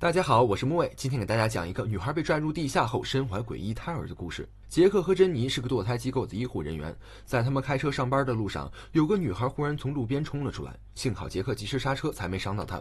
大家好，我是木卫，今天给大家讲一个女孩被拽入地下后身怀诡异胎儿的故事。杰克和珍妮是个堕胎机构的医护人员，在他们开车上班的路上，有个女孩忽然从路边冲了出来，幸好杰克及时刹车，才没伤到她。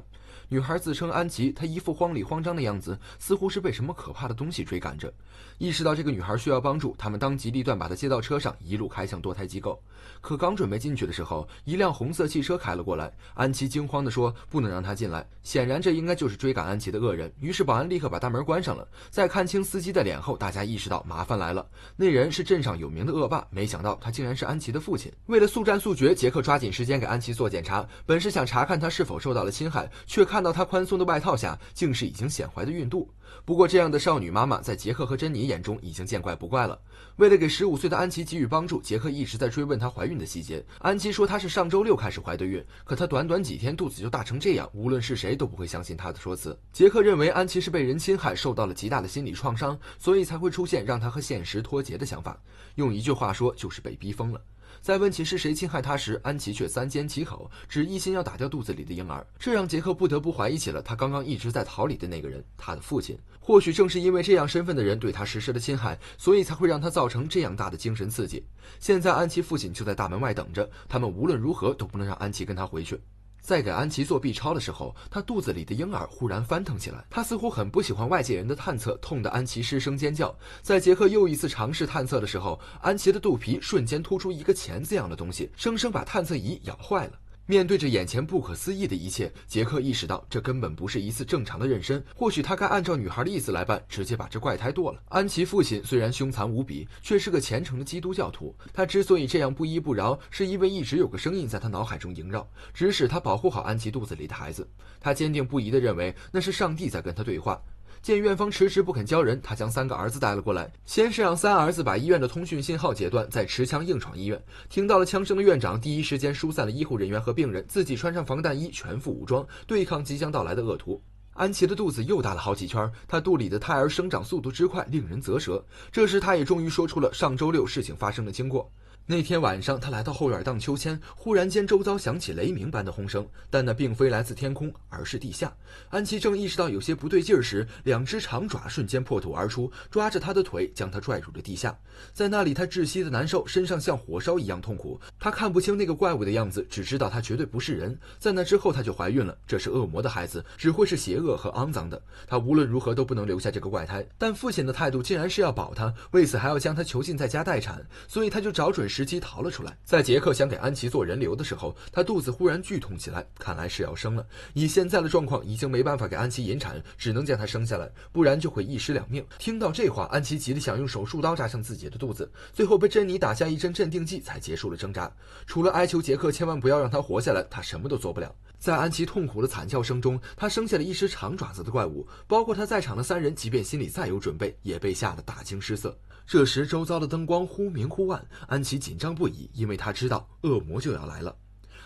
女孩自称安琪，她一副慌里慌张的样子，似乎是被什么可怕的东西追赶着。意识到这个女孩需要帮助，他们当机立断把她接到车上，一路开向堕胎机构。可刚准备进去的时候，一辆红色汽车开了过来，安琪惊慌地说：“不能让她进来！”显然这应该就是追赶安琪的恶人。于是保安立刻把大门关上了。在看清司机的脸后，大家意识到麻烦来了。那人是镇上有名的恶霸，没想到他竟然是安琪的父亲。为了速战速决，杰克抓紧时间给安琪做检查。本是想查看她是否受到了侵害，却看到她宽松的外套下竟是已经显怀的孕肚。不过，这样的少女妈妈在杰克和珍妮眼中已经见怪不怪了。为了给十五岁的安琪给予帮助，杰克一直在追问她怀孕的细节。安琪说她是上周六开始怀的孕，可她短短几天肚子就大成这样，无论是谁都不会相信她的说辞。杰克认为安琪是被人侵害，受到了极大的心理创伤，所以才会出现让她和现实。脱节的想法，用一句话说就是被逼疯了。在问起是谁侵害他时，安琪却三缄其口，只一心要打掉肚子里的婴儿。这让杰克不得不怀疑起了他刚刚一直在逃离的那个人，他的父亲。或许正是因为这样身份的人对他实施了侵害，所以才会让他造成这样大的精神刺激。现在安琪父亲就在大门外等着，他们无论如何都不能让安琪跟他回去。在给安琪做 B 超的时候，她肚子里的婴儿忽然翻腾起来。她似乎很不喜欢外界人的探测，痛得安琪失声尖叫。在杰克又一次尝试探测的时候，安琪的肚皮瞬间突出一个钳子样的东西，生生把探测仪咬坏了。面对着眼前不可思议的一切，杰克意识到这根本不是一次正常的妊娠。或许他该按照女孩的意思来办，直接把这怪胎剁了。安琪父亲虽然凶残无比，却是个虔诚的基督教徒。他之所以这样不依不饶，是因为一直有个声音在他脑海中萦绕，指使他保护好安琪肚子里的孩子。他坚定不移地认为，那是上帝在跟他对话。见院方迟迟不肯交人，他将三个儿子带了过来。先是让三儿子把医院的通讯信号截断，再持枪硬闯医院。听到了枪声的院长第一时间疏散了医护人员和病人，自己穿上防弹衣，全副武装对抗即将到来的恶徒。安琪的肚子又大了好几圈，她肚里的胎儿生长速度之快，令人咋舌。这时，她也终于说出了上周六事情发生的经过。那天晚上，他来到后院荡秋千，忽然间，周遭响起雷鸣般的轰声，但那并非来自天空，而是地下。安琪正意识到有些不对劲时，两只长爪瞬间破土而出，抓着他的腿，将他拽入了地下。在那里，他窒息的难受，身上像火烧一样痛苦。他看不清那个怪物的样子，只知道他绝对不是人。在那之后，他就怀孕了，这是恶魔的孩子，只会是邪恶和肮脏的。他无论如何都不能留下这个怪胎。但父亲的态度竟然是要保他，为此还要将他囚禁在家待产。所以他就找准时。时机逃了出来。在杰克想给安琪做人流的时候，她肚子忽然剧痛起来，看来是要生了。以现在的状况，已经没办法给安琪引产，只能将她生下来，不然就会一尸两命。听到这话，安琪急得想用手术刀扎向自己的肚子，最后被珍妮打下一针镇定剂才结束了挣扎。除了哀求杰克千万不要让她活下来，他什么都做不了。在安琪痛苦的惨叫声中，他生下了一只长爪子的怪物。包括他在场的三人，即便心里再有准备，也被吓得大惊失色。这时，周遭的灯光忽明忽暗，安琪紧张不已，因为他知道恶魔就要来了。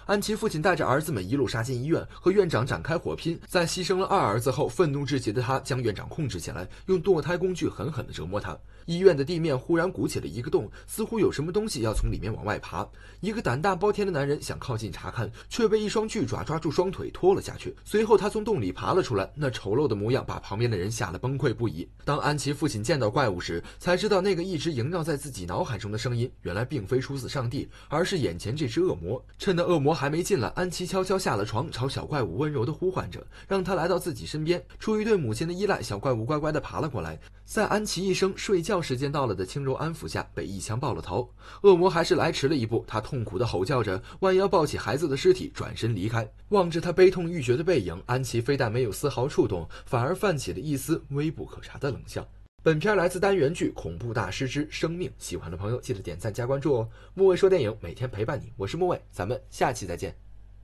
安琪父亲带着儿子们一路杀进医院，和院长展开火拼。在牺牲了二儿子后，愤怒至极的他将院长控制起来，用堕胎工具狠狠地折磨他。医院的地面忽然鼓起了一个洞，似乎有什么东西要从里面往外爬。一个胆大包天的男人想靠近查看，却被一双巨爪抓住双腿拖了下去。随后他从洞里爬了出来，那丑陋的模样把旁边的人吓得崩溃不已。当安琪父亲见到怪物时，才知道那个一直萦绕在自己脑海中的声音，原来并非出自上帝，而是眼前这只恶魔。趁着恶魔还没进来，安琪悄悄下了床，朝小怪物温柔地呼唤着，让他来到自己身边。出于对母亲的依赖，小怪物乖乖地爬了过来。在安琪一生睡觉。到时间到了的轻柔安抚下，被一枪爆了头。恶魔还是来迟了一步，他痛苦的吼叫着，弯腰抱起孩子的尸体，转身离开。望着他悲痛欲绝的背影，安琪非但没有丝毫触动，反而泛起了一丝微不可察的冷笑。本片来自单元剧《恐怖大师之生命》，喜欢的朋友记得点赞加关注哦。木卫说电影每天陪伴你，我是木卫，咱们下期再见。